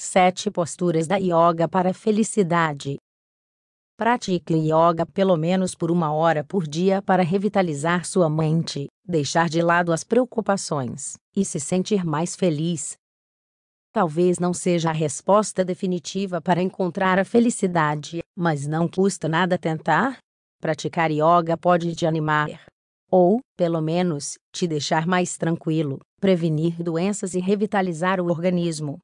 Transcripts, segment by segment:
Sete posturas da yoga para a felicidade. Pratique yoga pelo menos por uma hora por dia para revitalizar sua mente, deixar de lado as preocupações e se sentir mais feliz. Talvez não seja a resposta definitiva para encontrar a felicidade, mas não custa nada tentar. Praticar yoga pode te animar, ou, pelo menos, te deixar mais tranquilo, prevenir doenças e revitalizar o organismo.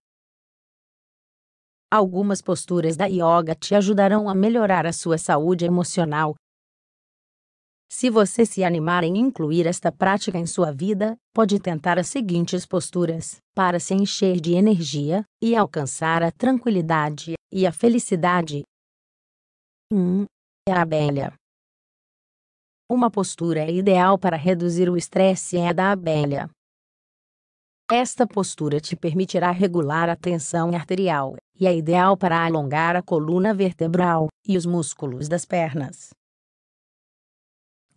Algumas posturas da yoga te ajudarão a melhorar a sua saúde emocional. Se você se animar em incluir esta prática em sua vida, pode tentar as seguintes posturas para se encher de energia e alcançar a tranquilidade e a felicidade. 1. Um, é a abelha. Uma postura ideal para reduzir o estresse é a da abelha. Esta postura te permitirá regular a tensão arterial e é ideal para alongar a coluna vertebral e os músculos das pernas.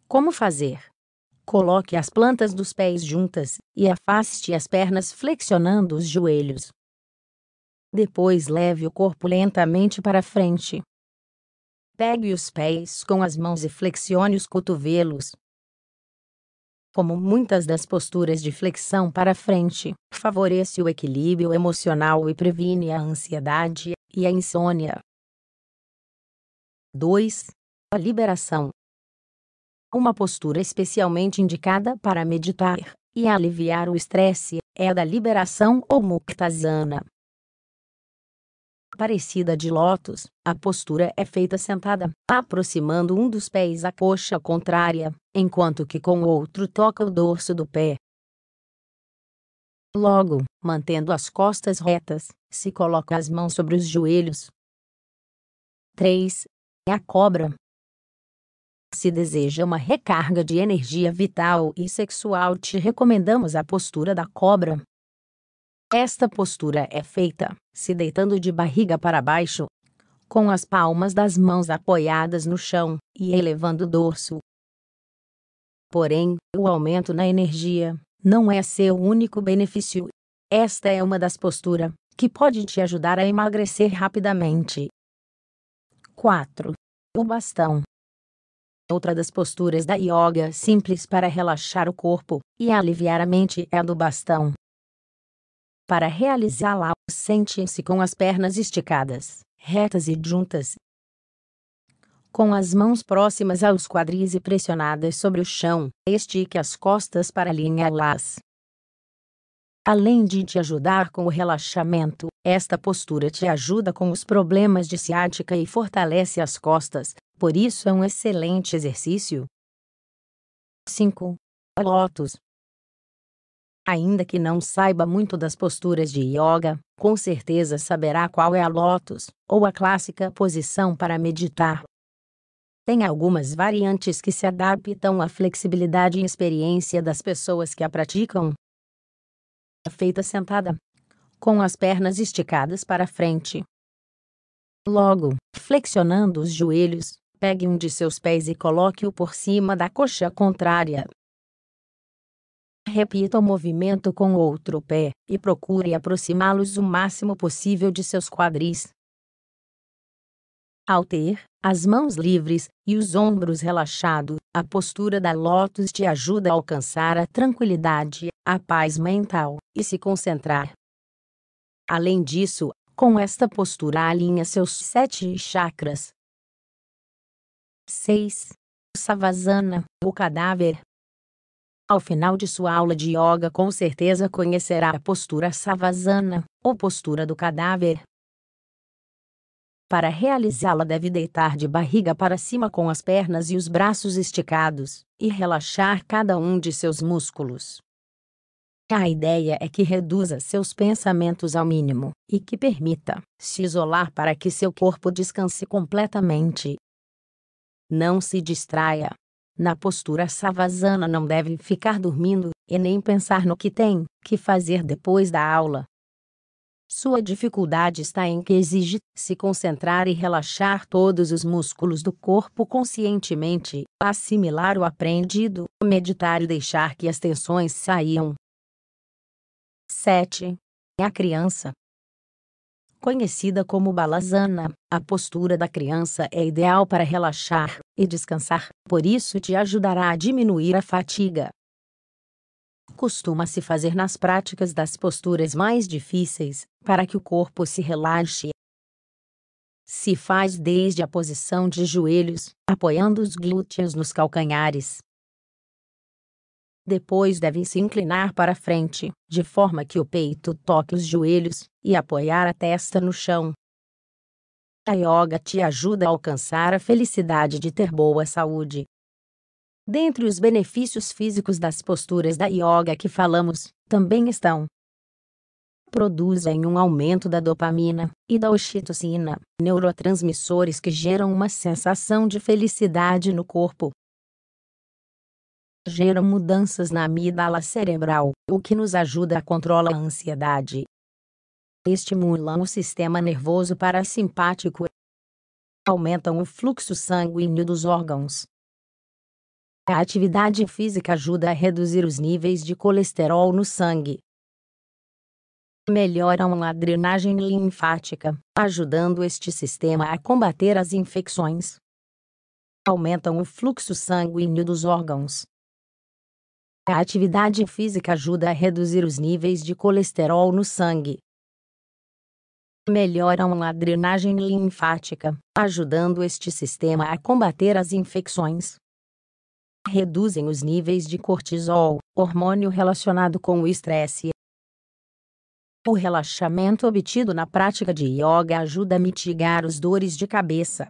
Como fazer? Coloque as plantas dos pés juntas e afaste as pernas flexionando os joelhos. Depois leve o corpo lentamente para frente. Pegue os pés com as mãos e flexione os cotovelos, como muitas das posturas de flexão para frente, favorece o equilíbrio emocional e previne a ansiedade e a insônia. 2. A liberação. Uma postura especialmente indicada para meditar e aliviar o estresse é a da liberação ou muktasana, parecida de lótus, a postura é feita sentada, aproximando um dos pés à coxa contrária, enquanto que com o outro toca o dorso do pé. Logo, mantendo as costas retas, se coloca as mãos sobre os joelhos. 3. É a cobra. Se deseja uma recarga de energia vital e sexual, te recomendamos a postura da cobra, esta postura é feita se deitando de barriga para baixo, com as palmas das mãos apoiadas no chão e elevando o dorso. Porém, o aumento na energia não é seu único benefício. Esta é uma das posturas que pode te ajudar a emagrecer rapidamente. 4. O bastão. Outra das posturas da yoga simples para relaxar o corpo e aliviar a mente é a do bastão. Para realizá-la, sente-se com as pernas esticadas, retas e juntas. Com as mãos próximas aos quadris e pressionadas sobre o chão, estique as costas para alinhá-las. Além de te ajudar com o relaxamento, esta postura te ajuda com os problemas de ciática e fortalece as costas, por isso é um excelente exercício. 5. Lotus Ainda que não saiba muito das posturas de yoga, com certeza saberá qual é a lotus, ou a clássica posição para meditar. Tem algumas variantes que se adaptam à flexibilidade e experiência das pessoas que a praticam. É feita sentada, com as pernas esticadas para frente. Logo, flexionando os joelhos, pegue um de seus pés e coloque-o por cima da coxa contrária, Repita o movimento com o outro pé e procure aproximá-los o máximo possível de seus quadris. Ao ter as mãos livres e os ombros relaxados, a postura da lótus te ajuda a alcançar a tranquilidade, a paz mental e se concentrar. Além disso, com esta postura alinha seus sete chakras. 6. Savasana, o cadáver, ao final de sua aula de yoga, com certeza conhecerá a postura savasana, ou postura do cadáver. Para realizá-la, deve deitar de barriga para cima com as pernas e os braços esticados, e relaxar cada um de seus músculos. A ideia é que reduza seus pensamentos ao mínimo, e que permita se isolar para que seu corpo descanse completamente. Não se distraia, na postura savasana não deve ficar dormindo, e nem pensar no que tem que fazer depois da aula. Sua dificuldade está em que exige se concentrar e relaxar todos os músculos do corpo conscientemente, assimilar o aprendido, meditar e deixar que as tensões saiam. 7. A criança conhecida como balazana, a postura da criança é ideal para relaxar e descansar, por isso te ajudará a diminuir a fatiga. Costuma-se fazer nas práticas das posturas mais difíceis, para que o corpo se relaxe. Se faz desde a posição de joelhos, apoiando os glúteos nos calcanhares, depois devem se inclinar para frente, de forma que o peito toque os joelhos, e apoiar a testa no chão. A yoga te ajuda a alcançar a felicidade de ter boa saúde. Dentre os benefícios físicos das posturas da yoga que falamos, também estão produzem um aumento da dopamina e da oxitocina, neurotransmissores que geram uma sensação de felicidade no corpo, geram mudanças na amígdala cerebral, o que nos ajuda a controlar a ansiedade. Estimulam o sistema nervoso parasimpático. Aumentam o fluxo sanguíneo dos órgãos. A atividade física ajuda a reduzir os níveis de colesterol no sangue. Melhoram a drenagem linfática, ajudando este sistema a combater as infecções aumentam o fluxo sanguíneo dos órgãos. A atividade física ajuda a reduzir os níveis de colesterol no sangue. Melhoram a drenagem linfática, ajudando este sistema a combater as infecções. Reduzem os níveis de cortisol, hormônio relacionado com o estresse. O relaxamento obtido na prática de yoga ajuda a mitigar os dores de cabeça.